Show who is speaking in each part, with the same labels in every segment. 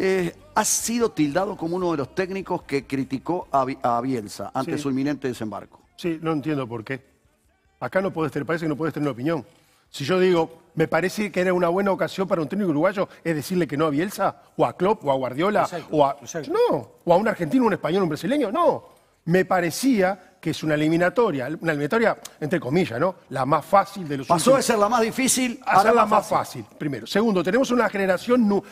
Speaker 1: Eh, ha sido tildado como uno de los técnicos que criticó a, Bielsa ante su inminente desembarco.
Speaker 2: Sí, no entiendo por qué. Acá no puedes tener, parece que no puedes tener una opinión. Si yo digo, me parece que era una buena ocasión para un técnico uruguayo, es decirle que no a Bielsa, o a Klopp, o a Guardiola, o a. No, o a un argentino, un español, un brasileño, no. Me parecía que es una eliminatoria, una eliminatoria entre comillas, ¿no? La más fácil de los Pasó de ser la más difícil a, ser la más fácil. primero. Segundo, tenemos una generación, no,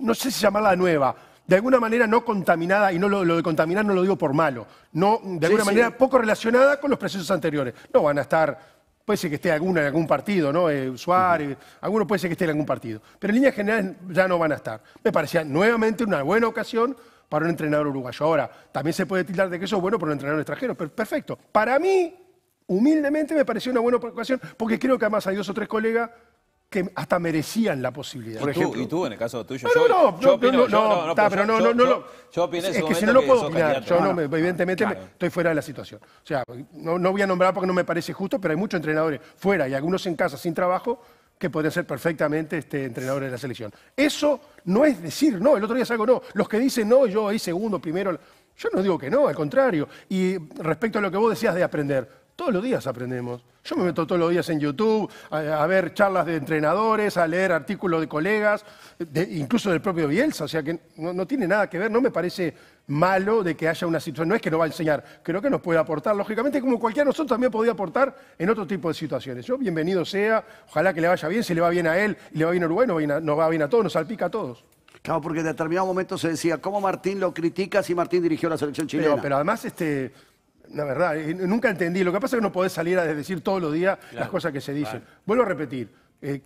Speaker 2: no sé si llamarla nueva, de alguna manera no contaminada, y no lo, de contaminar no lo digo por malo, no, de alguna manera poco relacionada con los procesos anteriores. No van a estar, puede ser que esté alguna en algún partido, ¿no? Eh, Suárez, alguno puede ser que esté en algún partido, pero en líneas generales ya no van a estar. Me parecía nuevamente una buena ocasión para un entrenador uruguayo. Ahora, también se puede tildar de que eso es bueno para un entrenador extranjero, pero perfecto. Para mí, humildemente, me pareció una buena ocasión, porque creo que además hay dos o tres colegas que hasta merecían la posibilidad. y
Speaker 1: tú en el caso tuyo. No, no, no, yo, no, no, pero no, no, es que si no puedo opinar, yo no, ah,
Speaker 2: evidentemente estoy fuera de la situación. O sea, no, no voy a nombrar porque no me parece justo, pero hay muchos entrenadores fuera y algunos en casa sin trabajo que podría ser perfectamente este entrenador de la selección. Eso no es decir no, el otro día salgo no. Los que dicen no, yo ahí segundo, primero, yo no digo que no, al contrario. Y respecto a lo que vos decías de aprender, todos los días aprendemos. Yo me meto todos los días en YouTube a, ver charlas de entrenadores, a leer artículos de colegas, incluso del propio Bielsa, o sea que no, tiene nada que ver, no me parece malo de que haya una situación, no es que no va a enseñar, creo que nos puede aportar, lógicamente, como cualquiera de nosotros también podía aportar en otro tipo de situaciones. Yo, bienvenido sea, ojalá que le vaya bien, si le va bien a él, y le va bien a Uruguay, nos va, no va bien a todos, nos salpica a todos. Claro, porque en determinado momento se decía, ¿cómo Martín lo critica si Martín dirigió la selección chilena? Pero, pero además, este, la verdad, nunca entendí. Lo que pasa es que no podés salir a decir todos los días las cosas que se dicen. Vuelvo a repetir, eh,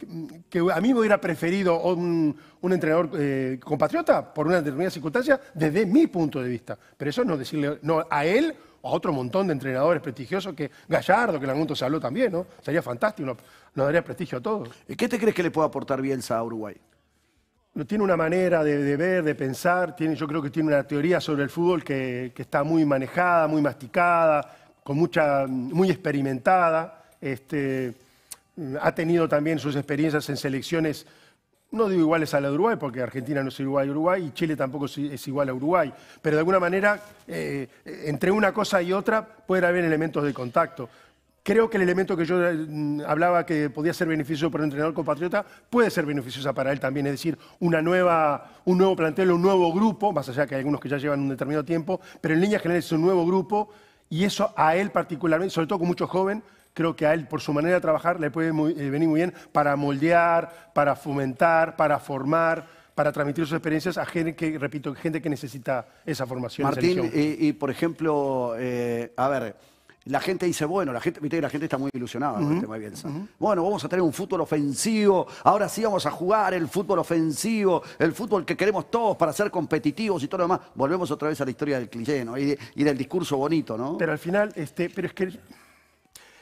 Speaker 2: que a mí me hubiera preferido un, entrenador eh, compatriota por una determinada circunstancia desde mi punto de vista. Pero eso no decirle no a él o a otro montón de entrenadores prestigiosos que Gallardo, que en algún momento se habló también, ¿no? Sería fantástico, nos, daría prestigio a todos. qué te crees que le puede aportar Bielsa a Uruguay? tiene una manera de, ver, de pensar, yo creo que tiene una teoría sobre el fútbol que, está muy manejada, muy masticada, muy experimentada. Este, ha tenido también sus experiencias en selecciones, no digo iguales a la de Uruguay, porque Argentina no es igual a Uruguay, y Chile tampoco es igual a Uruguay, pero de alguna manera, eh, entre una cosa y otra, puede haber elementos de contacto. Creo que el elemento que yo mm, hablaba que podía ser beneficioso para un entrenador compatriota puede ser beneficiosa para él también, es decir, una nueva, un nuevo plantel, un nuevo grupo, más allá que hay algunos que ya llevan un determinado tiempo, pero en línea general es un nuevo grupo y eso a él particularmente, sobre todo con muchos jóvenes, creo que a él, por su manera de trabajar, le puede eh, venir muy bien para moldear, para fomentar, para formar, para transmitir sus experiencias a gente que, repito, gente que necesita esa formación. Martín,
Speaker 1: y, por ejemplo, eh, a ver la gente dice, bueno, la gente, la gente está muy ilusionada con tema de Bueno, vamos a tener un fútbol ofensivo, ahora sí vamos a jugar el fútbol ofensivo, el fútbol que queremos todos para ser competitivos y todo lo demás. Volvemos otra vez a la historia del cliché ¿no? y, del
Speaker 2: discurso bonito, ¿no? Pero al final, este, pero es que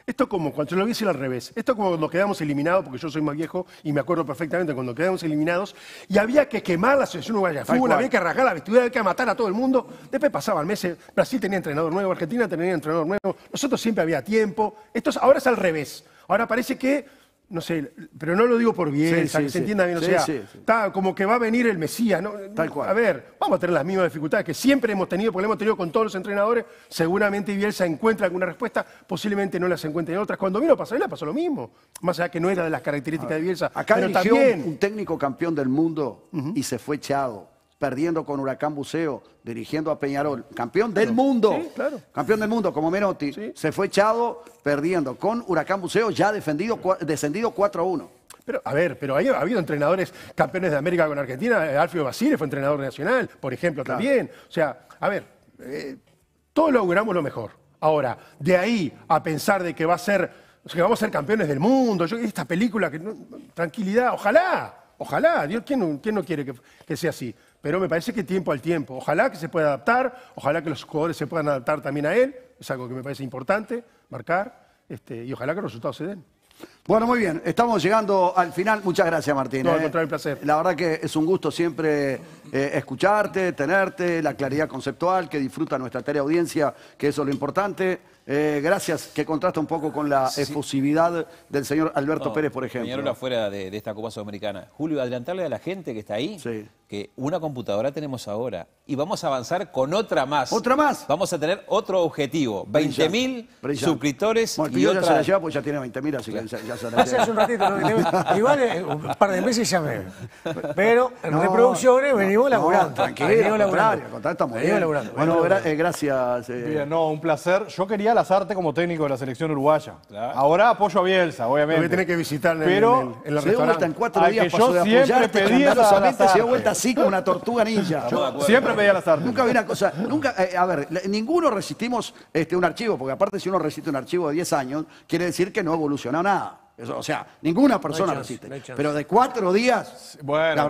Speaker 2: esto como cuando lo hubiese al revés. Esto como cuando quedamos eliminados, porque yo soy más viejo y me acuerdo perfectamente cuando quedamos eliminados, y había que quemar la selección uruguaya de había que rasgar la vestidura, había que matar a todo el mundo. Después pasaban mes Brasil tenía entrenador nuevo, Argentina tenía entrenador nuevo, nosotros siempre había tiempo. Esto ahora es al revés. Ahora parece que no sé, pero no lo digo por bien, que se entienda bien, o sea, está como que va a venir el Mesías, ¿no? Tal cual. A ver, vamos a tener las mismas dificultades que siempre hemos tenido, porque hemos tenido con todos los entrenadores, seguramente Bielsa encuentra alguna respuesta, posiblemente no las encuentre en otras. Cuando vino a él pasó lo mismo, más allá que no era de las características de Bielsa. Acá pero también...
Speaker 1: un técnico campeón del mundo y se fue echado perdiendo con Huracán Buceo, dirigiendo a Peñarol, campeón del mundo, campeón del mundo como Menotti, se fue echado perdiendo con Huracán Buceo, ya defendido, descendido 4 a 1.
Speaker 2: Pero, a ver, pero ha habido entrenadores campeones de América con Argentina, eh, Alfio Basile fue entrenador nacional, por ejemplo, también. O sea, a ver, eh, todos todos auguramos lo mejor. Ahora, de ahí a pensar de que va a ser, que vamos a ser campeones del mundo, yo, esta película, tranquilidad, ojalá, ojalá, Dios, ¿quién, no quiere que sea así? pero me parece que tiempo al tiempo. Ojalá que se pueda adaptar, ojalá que los jugadores se puedan adaptar también a él, es algo que me parece importante, marcar, este, y ojalá que los resultados se den.
Speaker 1: Bueno, muy bien. Estamos llegando al final. Muchas gracias, Martín. Todo ¿eh? contrario, un placer. La verdad que es un gusto siempre eh, escucharte, tenerte, la claridad conceptual que disfruta nuestra tarea audiencia, que eso es lo importante. Eh, gracias, que contrasta un poco con la sí. del señor Alberto Pérez, por ejemplo. Señor, afuera de, de, esta Copa Sudamericana. Julio, adelantarle a la gente que está ahí que una computadora tenemos ahora y vamos a avanzar con otra más. ¿Otra más? Vamos a tener otro objetivo: 20.000 suscriptores. Bueno, y otra... ya se la lleva porque ya tiene 20.000, así que ya un
Speaker 2: ratito, igual eh, un par de meses llamé. Pero en no, reproducciones venimos laburando. tranquilo, venimos laburando. laburando. Bueno,
Speaker 1: gracias. Eh. Bien, no, un placer. Yo quería lazarte como técnico de la selección uruguaya. Ahora apoyo a Bielsa, obviamente. Voy a tener que visitarle Pero en, el, la se dio vuelta en cuatro días, pasó de siempre se dio vuelta así como una tortuga ninja. Yo, siempre pedía lazarte. Nunca había una cosa, nunca, eh, a ver, ninguno resistimos este, un archivo, porque aparte si uno resiste un archivo de 10 años, quiere decir que no ha evolucionado nada o sea, ninguna persona resiste. Pero de cuatro días, bueno.